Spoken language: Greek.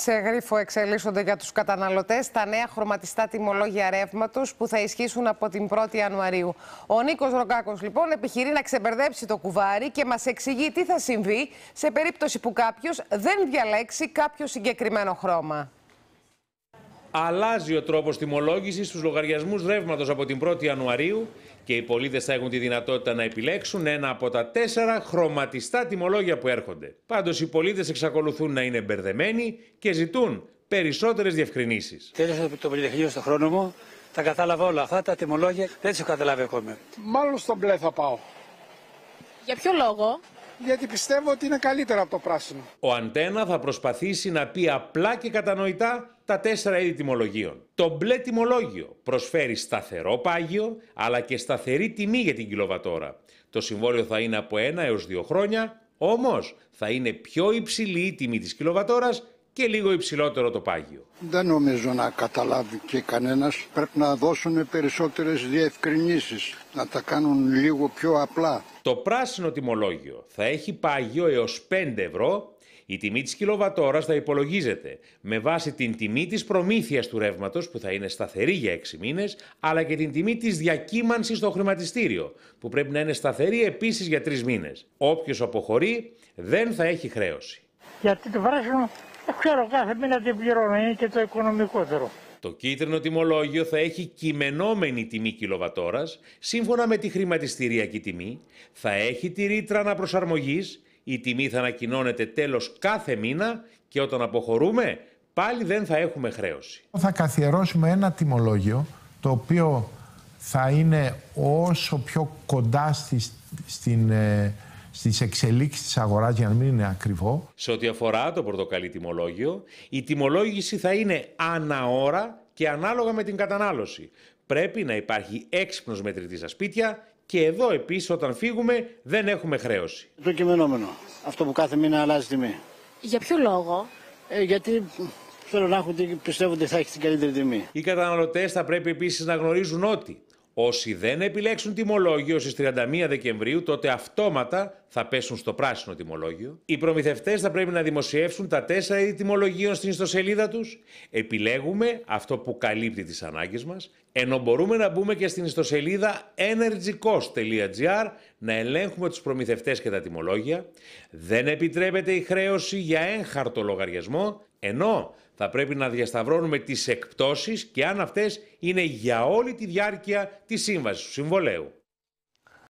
Σε γρίφο εξελίσσονται για τους καταναλωτές τα νέα χρωματιστά τιμολόγια ρεύματος που θα ισχύσουν από την 1η Ιανουαρίου. Ο Νίκος Ροκάκος λοιπόν επιχειρεί να ξεμπερδέψει το κουβάρι και μας εξηγεί τι θα συμβεί σε περίπτωση που κάποιος δεν διαλέξει κάποιο συγκεκριμένο χρώμα. Αλλάζει ο τρόπος τιμολόγησης στους λογαριασμούς ρεύματος από την 1η Ιανουαρίου και οι πολίτες θα έχουν τη δυνατότητα να επιλέξουν ένα από τα τέσσερα χρωματιστά τιμολόγια που έρχονται. Πάντως οι πολίτες εξακολουθούν να είναι μπερδεμένοι και ζητούν περισσότερες διευκρινήσεις. Τέλος το πολυτεχνείο στο χρόνο μου, τα κατάλαβα όλα αυτά, τα τιμολόγια δεν καταλάβει ακόμα. Μάλλον στον μπλε θα πάω. Για ποιο λόγο? γιατί πιστεύω ότι είναι καλύτερα από το πράσινο. Ο Αντένα θα προσπαθήσει να πει απλά και κατανοητά τα τέσσερα είδη τιμολογίων. Το μπλε τιμολόγιο προσφέρει σταθερό πάγιο, αλλά και σταθερή τιμή για την κιλοβατόρα. Το συμβόλαιο θα είναι από ένα έως δύο χρόνια, όμως θα είναι πιο υψηλή η τιμή της κιλοβατόρας και λίγο υψηλότερο το πάγιο. Δεν νομίζω να καταλάβει και κανένας. Πρέπει να δώσουν περισσότερες διευκρινήσεις, να τα κάνουν λίγο πιο απλά. Το πράσινο τιμολόγιο θα έχει πάγιο έως 5 ευρώ. Η τιμή της κιλοβατόρας θα υπολογίζεται με βάση την τιμή της προμήθειας του ρεύματος που θα είναι σταθερή για 6 μήνες, αλλά και την τιμή της διακύμανσης στο χρηματιστήριο που πρέπει να είναι σταθερή επίσης για 3 μήνες. Όποιος αποχωρεί δεν θα έχει χρέωση. Γιατί το δεν ξέρω, κάθε μήνα την πληρώνω, είναι και το οικονομικότερο. Το κίτρινο τιμολόγιο θα έχει κειμενόμενη τιμή κιλοβατόρας σύμφωνα με τη χρηματιστηριακή τιμή, θα έχει τη ρήτρα αναπροσαρμογής, η τιμή θα ανακοινώνεται τέλος κάθε μήνα και όταν αποχωρούμε πάλι δεν θα έχουμε χρέωση. Θα καθιερώσουμε ένα τιμολόγιο το οποίο θα είναι όσο πιο κοντά στη, στην ε, στις εξελίξεις της αγοράς για να μην είναι ακριβό. Σε ό,τι αφορά το πορτοκαλί τιμολόγιο, η τιμολόγηση θα είναι αναώρα και ανάλογα με την κατανάλωση. Πρέπει να υπάρχει έξυπνος μετρητής στα σπίτια και εδώ επίσης όταν φύγουμε δεν έχουμε χρέωση. Το κειμενόμενο. Αυτό που κάθε μήνα αλλάζει τιμή. Για ποιο λόγο? Ε, γιατί θέλω να έχουν, πιστεύω ότι θα έχει την καλύτερη τιμή. Οι καταναλωτές θα πρέπει επίσης να γνωρίζουν ότι Όσοι δεν επιλέξουν τιμολόγιο στις 31 Δεκεμβρίου, τότε αυτόματα θα πέσουν στο πράσινο τιμολόγιο. Οι προμηθευτές θα πρέπει να δημοσιεύσουν τα τέσσερα είδη τιμολογίων στην ιστοσελίδα τους. Επιλέγουμε αυτό που καλύπτει τις ανάγκες μας, ενώ μπορούμε να μπούμε και στην ιστοσελίδα energycost.gr να ελέγχουμε τους προμηθευτές και τα τιμολόγια. Δεν επιτρέπεται η χρέωση για έγχαρτο λογαριασμό ενώ θα πρέπει να διασταυρώνουμε τις εκπτώσεις και αν αυτές είναι για όλη τη διάρκεια της σύμβασης του συμβολέου.